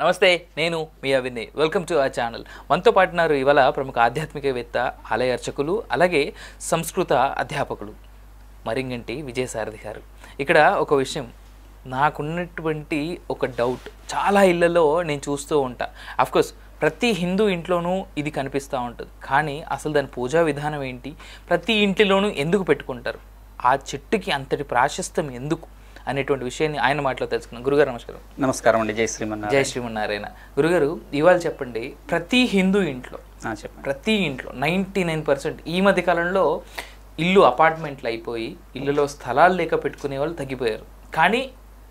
నమస్తే నేను మీ అభినయ్ వెల్కమ్ టు ఆ ఛానల్ మనతో పాటినారు ఇవాళ ప్రముఖ ఆధ్యాత్మికవేత్త ఆలయ అర్చకులు అలాగే సంస్కృత అధ్యాపకులు మరింగంటి విజయసారథి గారు ఇక్కడ ఒక విషయం నాకున్నటువంటి ఒక డౌట్ చాలా ఇళ్లలో నేను చూస్తూ ఉంటా అఫ్కోర్స్ ప్రతి హిందూ ఇంట్లోనూ ఇది కనిపిస్తూ ఉంటుంది కానీ అసలు దాని పూజా విధానం ఏంటి ప్రతి ఇంటిలోనూ ఎందుకు పెట్టుకుంటారు ఆ చెట్టుకి అంతటి ప్రాశస్తం ఎందుకు అనేటువంటి విషయాన్ని ఆయన మాటలో తెలుసుకున్నాం గురుగారు నమస్కారం నమస్కారం అండి జై శ్రీమన్ జై శ్రీమన్నారాయణ గురుగారు ఇవాళ చెప్పండి ప్రతి హిందూ ఇంట్లో చెప్పండి ప్రతి ఇంట్లో నైంటీ నైన్ పర్సెంట్ ఈ మధ్య కాలంలో ఇల్లు అపార్ట్మెంట్లు అయిపోయి ఇళ్ళలో స్థలాలు లేక పెట్టుకునే వాళ్ళు తగ్గిపోయారు కానీ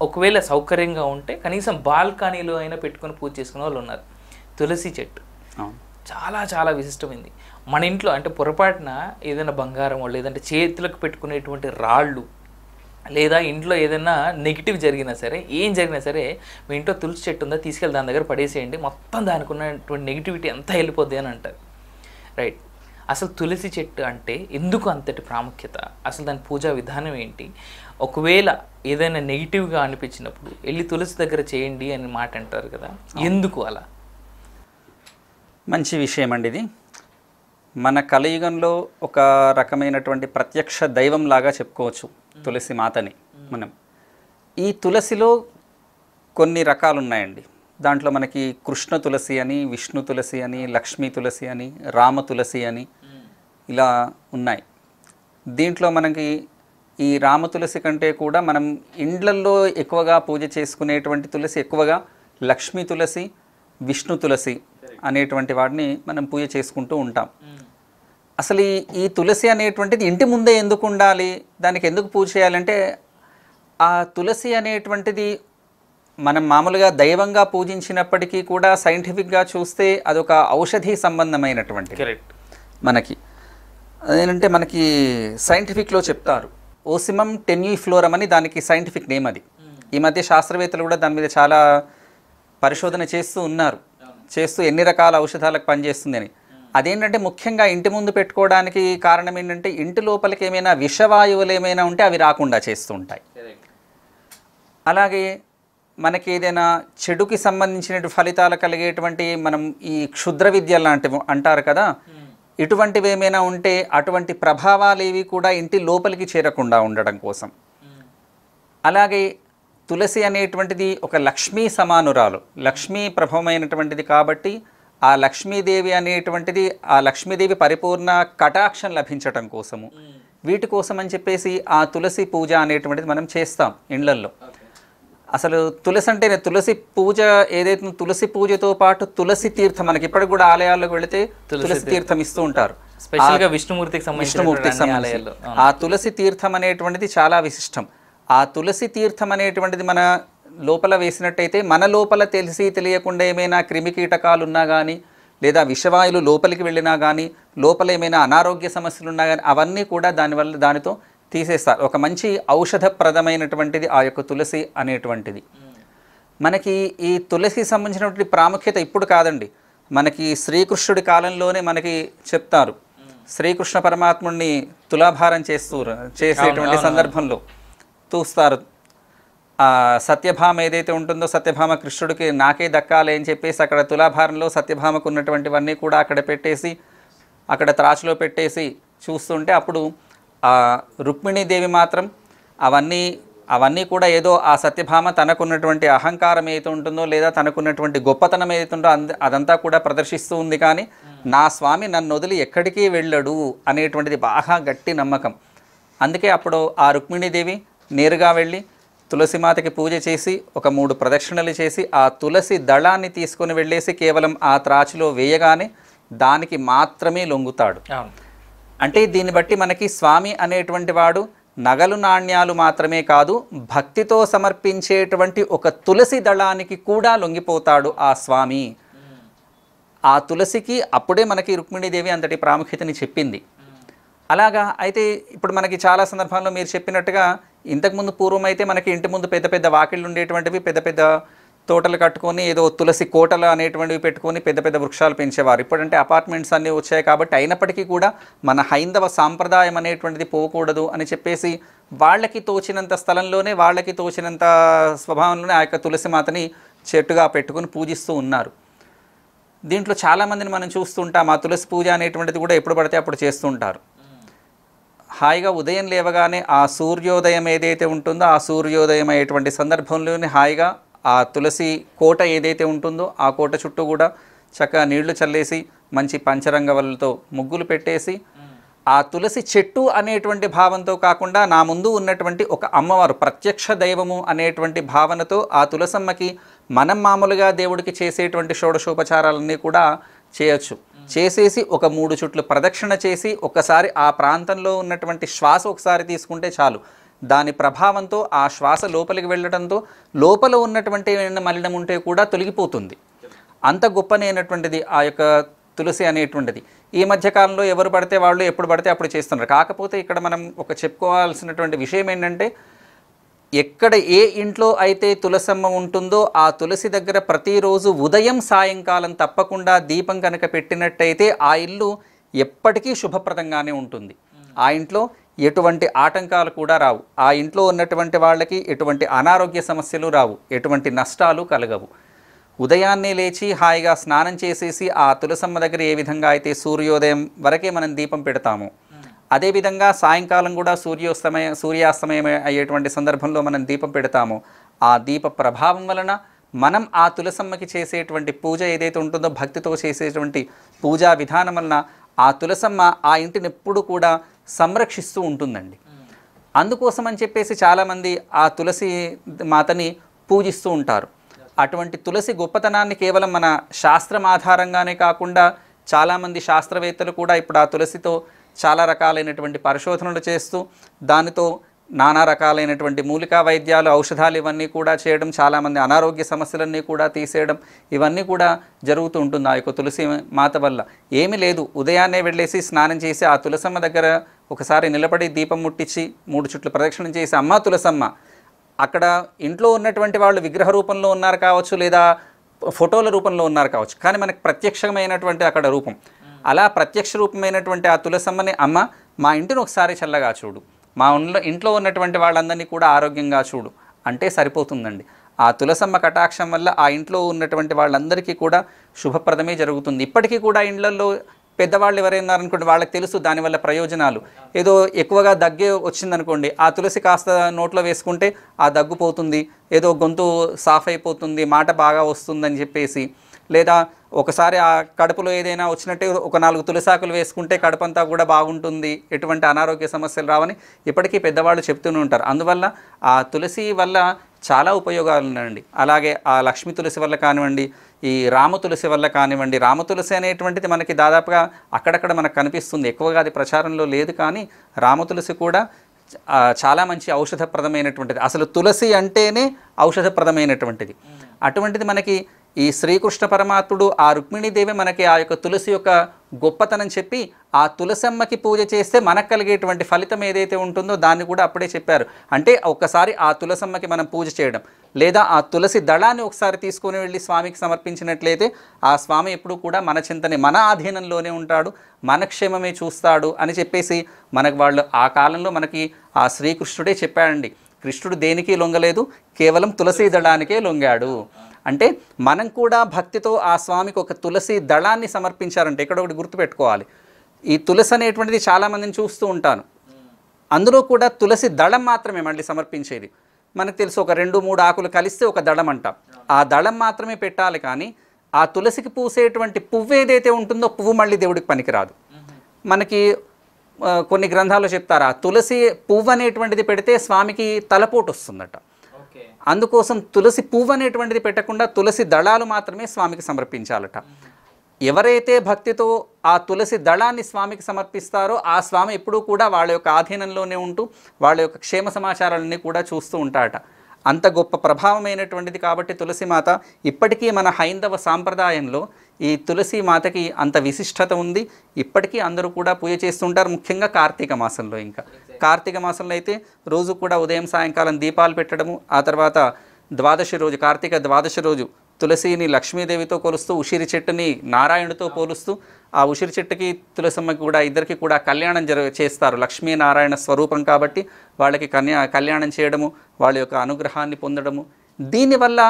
ఒకవేళ సౌకర్యంగా ఉంటే కనీసం బాల్కనీలో అయినా పెట్టుకుని పూజ చేసుకునే వాళ్ళు ఉన్నారు తులసి చెట్టు చాలా చాలా విశిష్టమైంది మన ఇంట్లో అంటే పొరపాటున ఏదైనా బంగారం లేదంటే చేతులకు పెట్టుకునేటువంటి రాళ్ళు లేదా ఇంట్లో ఏదైనా నెగిటివ్ జరిగినా సరే ఏం జరిగినా సరే మీ ఇంట్లో తులసి చెట్టు ఉందా తీసుకెళ్ళి దాని దగ్గర పడేసేయండి మొత్తం దానికి ఉన్నటువంటి నెగిటివిటీ అంతా వెళ్ళిపోద్ది అని అంటారు రైట్ అసలు తులసి చెట్టు అంటే ఎందుకు అంతటి ప్రాముఖ్యత అసలు దాని పూజా విధానం ఏంటి ఒకవేళ ఏదైనా నెగిటివ్గా అనిపించినప్పుడు వెళ్ళి తులసి దగ్గర చేయండి అని మాట అంటారు కదా ఎందుకు అలా మంచి విషయం అండి ఇది మన కలియుగంలో ఒక రకమైనటువంటి ప్రత్యక్ష దైవం లాగా చెప్పుకోవచ్చు తులసి మాతని మనం ఈ తులసిలో కొన్ని రకాలు ఉన్నాయండి దాంట్లో మనకి కృష్ణ తులసి అని విష్ణు తులసి అని లక్ష్మీ తులసి అని రామ తులసి అని ఇలా ఉన్నాయి దీంట్లో మనకి ఈ రామ తులసి కంటే కూడా మనం ఇండ్లల్లో ఎక్కువగా పూజ చేసుకునేటువంటి తులసి ఎక్కువగా లక్ష్మీ తులసి విష్ణు తులసి అనేటువంటి వాటిని మనం పూజ చేసుకుంటూ ఉంటాం అసలు ఈ తులసి అనేటువంటిది ఇంటి ముందే ఎందుకు ఉండాలి దానికి ఎందుకు పూజ చేయాలంటే ఆ తులసి అనేటువంటిది మనం మామూలుగా దైవంగా పూజించినప్పటికీ కూడా సైంటిఫిక్గా చూస్తే అదొక ఔషధీ సంబంధమైనటువంటి కరెక్ట్ మనకి అదేంటంటే మనకి సైంటిఫిక్లో చెప్తారు ఓసిమం టెన్యూఫ్లోరం అని దానికి సైంటిఫిక్ నేమ్ అది ఈ మధ్య శాస్త్రవేత్తలు కూడా దాని మీద చాలా పరిశోధన చేస్తూ ఉన్నారు చేస్తూ ఎన్ని రకాల ఔషధాలకు పనిచేస్తుంది అని అదేంటంటే ముఖ్యంగా ఇంటి ముందు పెట్టుకోవడానికి కారణం ఏంటంటే ఇంటి లోపలికి ఏమైనా విషవాయువులు ఏమైనా ఉంటే అవి రాకుండా చేస్తుంటాయి అలాగే మనకి ఏదైనా చెడుకి సంబంధించిన ఫలితాలు కలిగేటువంటి మనం ఈ క్షుద్ర విద్య లాంటివి అంటారు కదా hmm. ఇటువంటివి ఏమైనా ఉంటే అటువంటి ప్రభావాలు ఏవి కూడా ఇంటి లోపలికి చేరకుండా ఉండడం కోసం hmm. అలాగే తులసి అనేటువంటిది ఒక లక్ష్మీ సమానురాలు లక్ష్మీ ప్రభవమైనటువంటిది కాబట్టి ఆ లక్ష్మీదేవి అనేటువంటిది ఆ లక్ష్మీదేవి పరిపూర్ణ కటాక్షం లభించటం కోసము వీటి కోసం అని చెప్పేసి ఆ తులసి పూజ అనేటువంటిది మనం చేస్తాం ఇండ్లల్లో అసలు తులసి అంటే తులసి పూజ ఏదైతే తులసి పూజతో పాటు తులసి తీర్థం మనకి ఇప్పటికి కూడా ఆలయాల్లోకి వెళితే తులసి తీర్థం ఇస్తూ ఉంటారు స్పెషల్గా విష్ణుమూర్తికి విష్ణుమూర్తికి ఆ తులసి తీర్థం అనేటువంటిది చాలా విశిష్టం ఆ తులసి తీర్థం అనేటువంటిది మన లోపల వేసినట్టయితే మన లోపల తెలిసి తెలియకుండా ఏమైనా క్రిమికీటకాలు ఉన్నా కానీ లేదా విషవాయులు లోపలికి వెళ్ళినా కానీ లోపల ఏమైనా అనారోగ్య సమస్యలు ఉన్నా కానీ అవన్నీ కూడా దానివల్ల దానితో తీసేస్తారు ఒక మంచి ఔషధప్రదమైనటువంటిది ఆ యొక్క తులసి అనేటువంటిది మనకి ఈ తులసి సంబంధించినటువంటి ప్రాముఖ్యత ఇప్పుడు కాదండి మనకి శ్రీకృష్ణుడి కాలంలోనే మనకి చెప్తారు శ్రీకృష్ణ పరమాత్ముడిని తులాభారం చేస్తూ చేసేటువంటి సందర్భంలో చూస్తారు సత్యభామ ఏదైతే ఉంటుందో సత్యభామ కృష్ణుడికి నాకే దక్కాలి అని చెప్పేసి అక్కడ తులాభారంలో సత్యభామకు ఉన్నటువంటివన్నీ కూడా అక్కడ పెట్టేసి అక్కడ త్రాచులో పెట్టేసి చూస్తుంటే అప్పుడు రుక్మిణీదేవి మాత్రం అవన్నీ అవన్నీ కూడా ఏదో ఆ సత్యభామ తనకున్నటువంటి అహంకారం ఏదైతే ఉంటుందో లేదా తనకున్నటువంటి గొప్పతనం ఏదైతే ఉందో అదంతా కూడా ప్రదర్శిస్తూ ఉంది కానీ నా స్వామి నన్ను వదిలి ఎక్కడికి వెళ్ళడు అనేటువంటిది బాగా గట్టి నమ్మకం అందుకే అప్పుడు ఆ రుక్మిణీదేవి నేరుగా వెళ్ళి తులసిమాతకి పూజ చేసి ఒక మూడు ప్రదక్షిణలు చేసి ఆ తులసి దళాన్ని తీసుకొని వెళ్ళేసి కేవలం ఆ త్రాచులో వేయగానే దానికి మాత్రమే లొంగుతాడు అంటే దీన్ని బట్టి మనకి స్వామి అనేటువంటి వాడు నగలు నాణ్యాలు మాత్రమే కాదు భక్తితో సమర్పించేటువంటి ఒక తులసి దళానికి కూడా లొంగిపోతాడు ఆ స్వామి ఆ తులసికి అప్పుడే మనకి రుక్మిణీదేవి అంతటి ప్రాముఖ్యతని చెప్పింది అలాగా అయితే ఇప్పుడు మనకి చాలా సందర్భాల్లో మీరు చెప్పినట్టుగా ఇంతకుముందు పూర్వం అయితే మనకి ఇంటి ముందు పెద్ద పెద్ద వాకిళ్ళు ఉండేటువంటివి పెద్ద పెద్ద తోటలు కట్టుకొని ఏదో తులసి కోటలు అనేటువంటివి పెట్టుకొని పెద్ద పెద్ద వృక్షాలు పెంచేవారు ఇప్పుడంటే అపార్ట్మెంట్స్ అన్నీ వచ్చాయి కాబట్టి అయినప్పటికీ కూడా మన హైందవ సాంప్రదాయం అనేటువంటిది పోకూడదు అని చెప్పేసి వాళ్ళకి తోచినంత స్థలంలోనే వాళ్ళకి తోచినంత స్వభావంలోనే ఆ యొక్క తులసి మాతని చెట్టుగా పెట్టుకుని పూజిస్తూ ఉన్నారు దీంట్లో చాలామందిని మనం చూస్తుంటాం ఆ తులసి పూజ అనేటువంటిది కూడా ఎప్పుడు పడితే అప్పుడు చేస్తుంటారు హాయిగా ఉదయం లేవగానే ఆ సూర్యోదయం ఏదైతే ఉంటుందో ఆ సూర్యోదయం అయ్యేటువంటి సందర్భంలోనే హాయిగా ఆ తులసి కోట ఏదైతే ఉంటుందో ఆ కోట చుట్టూ కూడా చక్కగా నీళ్లు చల్లేసి మంచి పంచరంగవలతో ముగ్గులు పెట్టేసి ఆ తులసి చెట్టు అనేటువంటి భావంతో కాకుండా నా ముందు ఉన్నటువంటి ఒక అమ్మవారు ప్రత్యక్ష దైవము అనేటువంటి భావనతో ఆ తులసమ్మకి మనం మామూలుగా దేవుడికి చేసేటువంటి షోడశోపచారాలన్నీ కూడా చేయొచ్చు చేసేసి ఒక మూడు చుట్లు ప్రదక్షిణ చేసి ఒకసారి ఆ ప్రాంతంలో ఉన్నటువంటి శ్వాస ఒకసారి తీసుకుంటే చాలు దాని ప్రభావంతో ఆ శ్వాస లోపలికి వెళ్ళడంతో లోపల ఉన్నటువంటి మలినం ఉంటే కూడా తొలగిపోతుంది అంత గొప్పనైనటువంటిది ఆ యొక్క తులసి అనేటువంటిది ఈ మధ్యకాలంలో ఎవరు పడితే వాళ్ళు ఎప్పుడు పడితే అప్పుడు చేస్తున్నారు కాకపోతే ఇక్కడ మనం ఒక చెప్పుకోవాల్సినటువంటి విషయం ఏంటంటే ఎక్కడ ఏ ఇంట్లో అయితే తులసమ్మ ఉంటుందో ఆ తులసి దగ్గర ప్రతిరోజు ఉదయం సాయంకాలం తప్పకుండా దీపం కనుక పెట్టినట్టయితే ఆ ఇల్లు ఎప్పటికీ శుభప్రదంగానే ఉంటుంది ఆ ఇంట్లో ఎటువంటి ఆటంకాలు కూడా రావు ఆ ఇంట్లో ఉన్నటువంటి వాళ్ళకి ఎటువంటి అనారోగ్య సమస్యలు రావు ఎటువంటి నష్టాలు కలగవు ఉదయాన్నే లేచి హాయిగా స్నానం చేసేసి ఆ తులసమ్మ దగ్గర ఏ విధంగా అయితే సూర్యోదయం వరకే మనం దీపం పెడతాము అదేవిధంగా సాయంకాలం కూడా సూర్యోస్తమయం సూర్యాస్తమయం అయ్యేటువంటి సందర్భంలో మనం దీపం పెడతామో ఆ దీప ప్రభావం వలన మనం ఆ తులసమ్మకి చేసేటువంటి పూజ ఏదైతే ఉంటుందో భక్తితో చేసేటువంటి పూజా విధానం వలన ఆ తులసమ్మ ఆ ఇంటిని ఎప్పుడు కూడా సంరక్షిస్తూ ఉంటుందండి అందుకోసం అని చెప్పేసి చాలామంది ఆ తులసి మాతని పూజిస్తూ ఉంటారు అటువంటి తులసి గొప్పతనాన్ని కేవలం మన శాస్త్రం ఆధారంగానే కాకుండా చాలామంది శాస్త్రవేత్తలు కూడా ఇప్పుడు ఆ తులసితో చాలా రకాలైనటువంటి పరిశోధనలు చేస్తూ దానితో నానా రకాలైనటువంటి మూలికా వైద్యాలు ఔషధాలు ఇవన్నీ కూడా చేయడం చాలామంది అనారోగ్య సమస్యలన్నీ కూడా తీసేయడం ఇవన్నీ కూడా జరుగుతూ ఉంటుంది ఆ యొక్క తులసి మాత వల్ల ఏమీ లేదు ఉదయాన్నే వెళ్ళేసి స్నానం చేసి ఆ తులసమ్మ దగ్గర ఒకసారి నిలబడి దీపం ముట్టించి మూడు చుట్లు ప్రదక్షిణం చేసి అమ్మ తులసమ్మ అక్కడ ఇంట్లో ఉన్నటువంటి వాళ్ళు విగ్రహ రూపంలో ఉన్నారు కావచ్చు లేదా ఫోటోల రూపంలో ఉన్నారు కావచ్చు కానీ మనకు ప్రత్యక్షమైనటువంటి అక్కడ రూపం అలా ప్రత్యక్ష రూపమైనటువంటి ఆ తులసమ్మని అమ్మ మా ఇంటిని ఒకసారి చల్లగా చూడు మా ఇంట్లో ఉన్నటువంటి వాళ్ళందరినీ కూడా ఆరోగ్యంగా చూడు అంటే సరిపోతుందండి ఆ తులసమ్మ కటాక్షం వల్ల ఆ ఇంట్లో ఉన్నటువంటి వాళ్ళందరికీ కూడా శుభప్రదమే జరుగుతుంది ఇప్పటికీ కూడా ఇండ్లలో పెద్దవాళ్ళు ఎవరైనా ఉన్నారనుకోండి వాళ్ళకి తెలుసు దానివల్ల ప్రయోజనాలు ఏదో ఎక్కువగా దగ్గే వచ్చిందనుకోండి ఆ తులసి కాస్త నోట్లో వేసుకుంటే ఆ దగ్గు పోతుంది ఏదో గొంతు సాఫ్ అయిపోతుంది మాట బాగా వస్తుందని చెప్పేసి లేదా ఒకసారి ఆ కడుపులో ఏదైనా వచ్చినట్టే ఒక నాలుగు తులసాకులు వేసుకుంటే కడుపంతా కూడా బాగుంటుంది ఎటువంటి అనారోగ్య సమస్యలు రావని ఇప్పటికీ పెద్దవాళ్ళు చెప్తూనే ఉంటారు అందువల్ల ఆ తులసి వల్ల చాలా ఉపయోగాలు ఉన్నాయండి అలాగే ఆ లక్ష్మీ తులసి వల్ల కానివ్వండి ఈ రామ తులసి వల్ల కానివ్వండి రామ తులసి అనేటువంటిది మనకి దాదాపుగా అక్కడక్కడ మనకు కనిపిస్తుంది ఎక్కువగా అది ప్రచారంలో లేదు కానీ రామ తులసి కూడా చాలా మంచి ఔషధప్రదమైనటువంటిది అసలు తులసి అంటేనే ఔషధప్రదమైనటువంటిది అటువంటిది మనకి ఈ శ్రీకృష్ణ పరమాత్ముడు ఆ రుక్మిణీదేవి మనకి ఆ యొక్క తులసి యొక్క గొప్పతనం చెప్పి ఆ తులసమ్మకి పూజ చేస్తే మనకు కలిగేటువంటి ఫలితం ఏదైతే ఉంటుందో దాన్ని కూడా అప్పుడే చెప్పారు అంటే ఒక్కసారి ఆ తులసమ్మకి మనం పూజ చేయడం లేదా ఆ తులసి దళాన్ని ఒకసారి తీసుకుని వెళ్ళి స్వామికి సమర్పించినట్లయితే ఆ స్వామి ఎప్పుడు కూడా మన చింతనే మన ఆధీనంలోనే ఉంటాడు మన క్షేమమే చూస్తాడు అని చెప్పేసి మనకు వాళ్ళు ఆ కాలంలో మనకి ఆ శ్రీకృష్ణుడే చెప్పాడండి కృష్ణుడు దేనికి లొంగలేదు కేవలం తులసి దళానికే లొంగాడు అంటే మనం కూడా భక్తితో ఆ స్వామికి ఒక తులసి దళాన్ని సమర్పించారంటే ఇక్కడ ఒకటి గుర్తుపెట్టుకోవాలి ఈ తులసి అనేటువంటిది చాలామందిని చూస్తూ ఉంటాను అందులో కూడా తులసి దళం మాత్రమే మళ్ళీ సమర్పించేది మనకు తెలుసు ఒక రెండు మూడు ఆకులు కలిస్తే ఒక దళం అంటాం ఆ దళం మాత్రమే పెట్టాలి కానీ ఆ తులసికి పూసేటువంటి పువ్వు ఏదైతే ఉంటుందో పువ్వు మళ్ళీ దేవుడికి పనికిరాదు మనకి కొన్ని గ్రంథాలు చెప్తారు ఆ తులసి పువ్వు అనేటువంటిది పెడితే స్వామికి తలపోటు వస్తుందట అందుకోసం తులసి పువ్వు అనేటువంటిది పెట్టకుండా తులసి దళాలు మాత్రమే స్వామికి సమర్పించాలట ఎవరైతే భక్తితో ఆ తులసి దళాన్ని స్వామికి సమర్పిస్తారో ఆ స్వామి ఎప్పుడూ కూడా వాళ్ళ యొక్క ఆధీనంలోనే ఉంటూ వాళ్ళ యొక్క క్షేమ సమాచారాలన్నీ కూడా చూస్తూ ఉంటారట అంత గొప్ప ప్రభావమైనటువంటిది కాబట్టి తులసిమాత ఇప్పటికీ మన హైందవ సాంప్రదాయంలో ఈ తులసి మాతకి అంత విశిష్టత ఉంది ఇప్పటికీ అందరూ కూడా పూజ చేస్తుంటారు ముఖ్యంగా కార్తీక మాసంలో ఇంకా కార్తీక మాసంలో అయితే రోజు కూడా ఉదయం సాయంకాలం దీపాలు పెట్టడము ఆ తర్వాత ద్వాదశి రోజు కార్తీక ద్వాదశి రోజు తులసిని లక్ష్మీదేవితో కొలుస్తూ ఉసిరి చెట్టుని నారాయణుడితో పోలుస్తూ ఆ ఉసిరి చెట్టుకి తులసమ్మకి కూడా ఇద్దరికి కూడా కళ్యాణం జరు చేస్తారు లక్ష్మీనారాయణ స్వరూపం కాబట్టి వాళ్ళకి కన్యా కళ్యాణం చేయడము వాళ్ళ యొక్క అనుగ్రహాన్ని పొందడము దీనివల్ల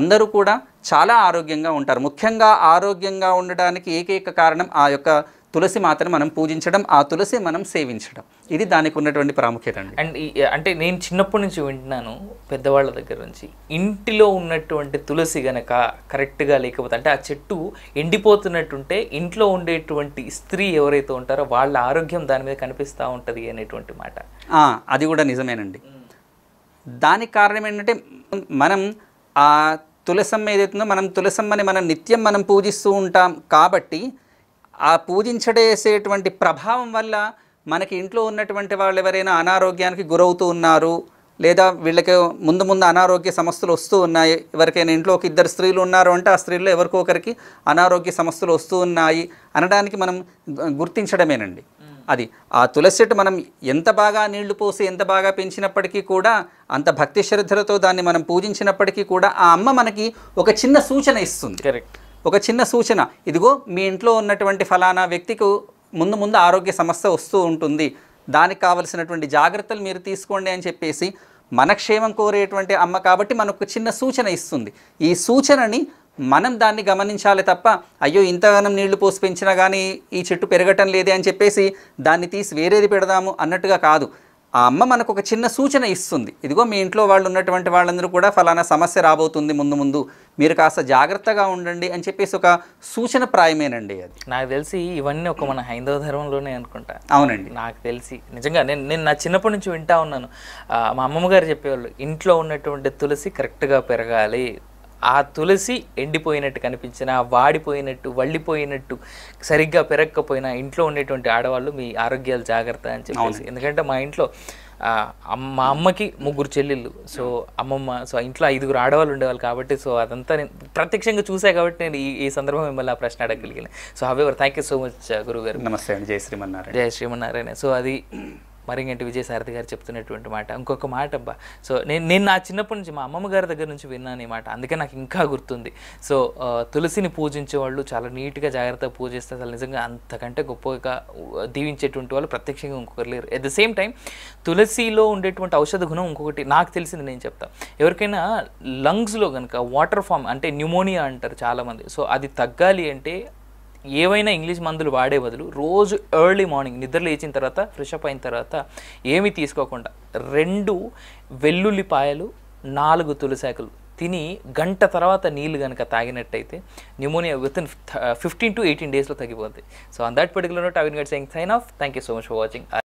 అందరూ కూడా చాలా ఆరోగ్యంగా ఉంటారు ముఖ్యంగా ఆరోగ్యంగా ఉండడానికి ఏకైక కారణం ఆ యొక్క తులసి మాత్రం మనం పూజించడం ఆ తులసి మనం సేవించడం ఇది దానికి ఉన్నటువంటి ప్రాముఖ్యత అండి అండ్ అంటే నేను చిన్నప్పటి నుంచి వింటున్నాను పెద్దవాళ్ళ దగ్గర నుంచి ఇంటిలో ఉన్నటువంటి తులసి గనక కరెక్ట్గా లేకపోతే అంటే ఆ చెట్టు ఎండిపోతున్నట్టుంటే ఇంట్లో ఉండేటువంటి స్త్రీ ఎవరైతే ఉంటారో వాళ్ళ ఆరోగ్యం దాని మీద కనిపిస్తూ ఉంటుంది అనేటువంటి మాట అది కూడా నిజమేనండి దానికి కారణం ఏంటంటే మనం ఆ తులసమ్మ ఏదైతుందో మనం తులసమ్మని మనం నిత్యం మనం పూజిస్తూ ఉంటాం కాబట్టి ఆ పూజించడేసేటువంటి ప్రభావం వల్ల మనకి ఇంట్లో ఉన్నటువంటి వాళ్ళు ఎవరైనా అనారోగ్యానికి గురవుతూ ఉన్నారు లేదా వీళ్ళకి ముందు ముందు అనారోగ్య సమస్యలు వస్తూ ఉన్నాయి ఎవరికైనా ఇంట్లో ఒక ఇద్దరు స్త్రీలు ఉన్నారు అంటే ఆ స్త్రీల్లో ఎవరికొకరికి అనారోగ్య సమస్యలు వస్తూ ఉన్నాయి అనడానికి మనం గుర్తించడమేనండి అది ఆ తులసి చెట్టు మనం ఎంత బాగా నీళ్లు పోసి ఎంత బాగా పెంచినప్పటికీ కూడా అంత భక్తి శ్రద్ధలతో దాన్ని మనం పూజించినప్పటికీ కూడా ఆ అమ్మ మనకి ఒక చిన్న సూచన ఇస్తుంది కరెక్ట్ ఒక చిన్న సూచన ఇదిగో మీ ఇంట్లో ఉన్నటువంటి ఫలానా వ్యక్తికి ముందు ముందు ఆరోగ్య సమస్య వస్తూ ఉంటుంది దానికి కావలసినటువంటి జాగ్రత్తలు మీరు తీసుకోండి అని చెప్పేసి మనక్షేమం కోరేటువంటి అమ్మ కాబట్టి మనకు చిన్న సూచన ఇస్తుంది ఈ సూచనని మనం దాన్ని గమనించాలి తప్ప అయ్యో ఇంతగానం నీళ్లు పోసి పెంచినా కానీ ఈ చెట్టు పెరగటం లేదే అని చెప్పేసి దాన్ని తీసి వేరేది పెడదాము అన్నట్టుగా కాదు ఆ అమ్మ మనకు ఒక చిన్న సూచన ఇస్తుంది ఇదిగో మీ ఇంట్లో వాళ్ళు ఉన్నటువంటి వాళ్ళందరూ కూడా ఫలానా సమస్య రాబోతుంది ముందు ముందు మీరు కాస్త జాగ్రత్తగా ఉండండి అని చెప్పేసి ఒక సూచన ప్రాయమేనండి అది నాకు తెలిసి ఇవన్నీ ఒక మన హైందవ ధర్మంలోనే అనుకుంటా అవునండి నాకు తెలిసి నిజంగా నేను నేను నా చిన్నప్పటి నుంచి వింటా ఉన్నాను మా అమ్మమ్మ గారు చెప్పేవాళ్ళు ఇంట్లో ఉన్నటువంటి తులసి కరెక్ట్గా పెరగాలి ఆ తులసి ఎండిపోయినట్టు కనిపించినా వాడిపోయినట్టు వళ్ళిపోయినట్టు సరిగ్గా పెరగకపోయినా ఇంట్లో ఉండేటువంటి ఆడవాళ్ళు మీ ఆరోగ్యాలు జాగ్రత్త అని చెప్పేసి ఎందుకంటే మా ఇంట్లో మా అమ్మకి ముగ్గురు చెల్లెళ్ళు సో అమ్మమ్మ సో ఇంట్లో ఐదుగురు ఆడవాళ్ళు ఉండేవాళ్ళు కాబట్టి సో అదంతా నేను ప్రత్యక్షంగా చూసాయి కాబట్టి నేను ఈ సందర్భం మిమ్మల్ని ఆ ప్రశ్న అడగలిగాను so however thank you so much గురువు గారు నమస్తే అండి జయ శ్రీమన్నారాయణ జయ శ్రీమన్నారాయణ సో అది మరింగంటి విజయసారథి గారు చెప్తున్నటువంటి మాట ఇంకొక మాట అబ్బా సో నేను నేను నా చిన్నప్పటి నుంచి మా అమ్మమ్మ గారి దగ్గర నుంచి విన్నాను ఈ మాట అందుకే నాకు ఇంకా గుర్తుంది సో తులసిని పూజించే వాళ్ళు చాలా నీట్గా జాగ్రత్తగా పూజిస్తే అసలు నిజంగా అంతకంటే గొప్పగా దీవించేటువంటి వాళ్ళు ప్రత్యక్షంగా ఇంకొకరు లేరు అట్ ద సేమ్ టైం తులసిలో ఉండేటువంటి ఔషధ గుణం ఇంకొకటి నాకు తెలిసింది నేను చెప్తాను ఎవరికైనా లంగ్స్లో కనుక వాటర్ ఫామ్ అంటే న్యూమోనియా అంటారు చాలామంది సో అది తగ్గాలి అంటే ఏవైనా ఇంగ్లీష్ మందులు వాడే బదులు రోజు ఎర్లీ మార్నింగ్ నిద్ర లేచిన తర్వాత ఫ్రెష్ అప్ అయిన తర్వాత ఏమీ తీసుకోకుండా రెండు వెల్లుల్లిపాయలు నాలుగు తులసాకులు తిని గంట తర్వాత నీళ్ళు కనుక తాగినట్టయితే pneumonia within fifteen to eighteen డేస్లో తగ్గిపోతుంది so on that particular note I will get saying sign off thank you so much for watching